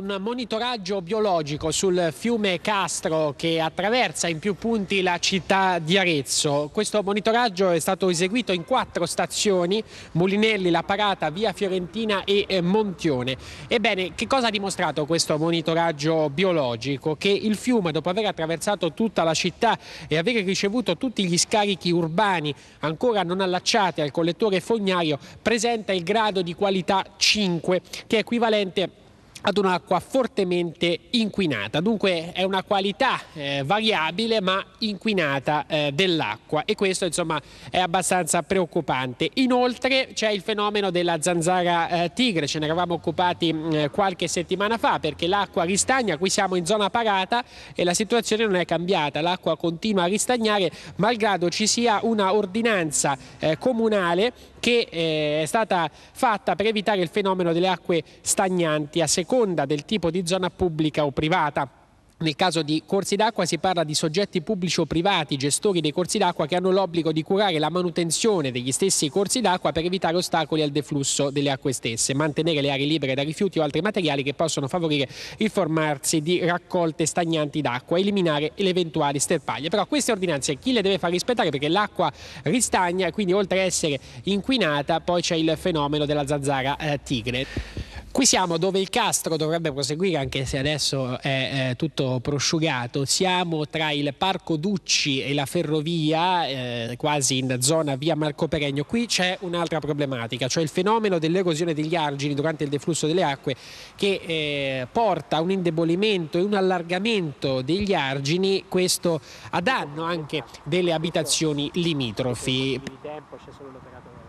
Un monitoraggio biologico sul fiume Castro che attraversa in più punti la città di Arezzo. Questo monitoraggio è stato eseguito in quattro stazioni, Mulinelli, La Parata, Via Fiorentina e eh, Montione. Ebbene, che cosa ha dimostrato questo monitoraggio biologico? Che il fiume, dopo aver attraversato tutta la città e aver ricevuto tutti gli scarichi urbani ancora non allacciati al collettore fognario, presenta il grado di qualità 5, che è equivalente a ad un'acqua fortemente inquinata. Dunque è una qualità eh, variabile ma inquinata eh, dell'acqua e questo insomma è abbastanza preoccupante. Inoltre c'è il fenomeno della zanzara eh, tigre, ce ne eravamo occupati mm, eh, qualche settimana fa perché l'acqua ristagna, qui siamo in zona parata e la situazione non è cambiata, l'acqua continua a ristagnare malgrado ci sia una ordinanza eh, comunale che eh, è stata fatta per evitare il fenomeno delle acque stagnanti a seconda seconda del tipo di zona pubblica o privata. Nel caso di corsi d'acqua si parla di soggetti pubblici o privati, gestori dei corsi d'acqua che hanno l'obbligo di curare la manutenzione degli stessi corsi d'acqua per evitare ostacoli al deflusso delle acque stesse, mantenere le aree libere da rifiuti o altri materiali che possono favorire il formarsi di raccolte stagnanti d'acqua, eliminare le eventuali sterpaglie. Però queste ordinanze chi le deve far rispettare? Perché l'acqua ristagna e quindi oltre a essere inquinata poi c'è il fenomeno della zanzara eh, tigre. Qui siamo dove il Castro dovrebbe proseguire, anche se adesso è eh, tutto prosciugato. Siamo tra il Parco Ducci e la ferrovia, eh, quasi in zona via Marco Peregno. Qui c'è un'altra problematica, cioè il fenomeno dell'erosione degli argini durante il deflusso delle acque che eh, porta a un indebolimento e un allargamento degli argini, questo a danno anche delle abitazioni limitrofi. tempo, c'è solo l'operatore.